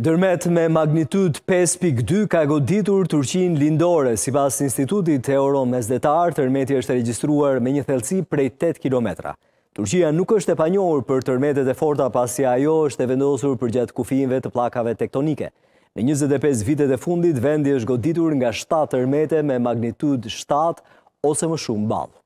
Dërmet me magnitud 5.2 ka goditur Turqin lindore. Si pas institutit e oro mesdetar, tërmeti është registruar me një thelci prej 8 kilometra. Turqia nuk është e panjohur për tërmetet e forta pasi ajo është e vendosur për gjatë kufinve të plakave tektonike. Në 25 vitet e fundit, vendi është goditur nga 7 tërmete me magnitud 7 ose më shumë balë.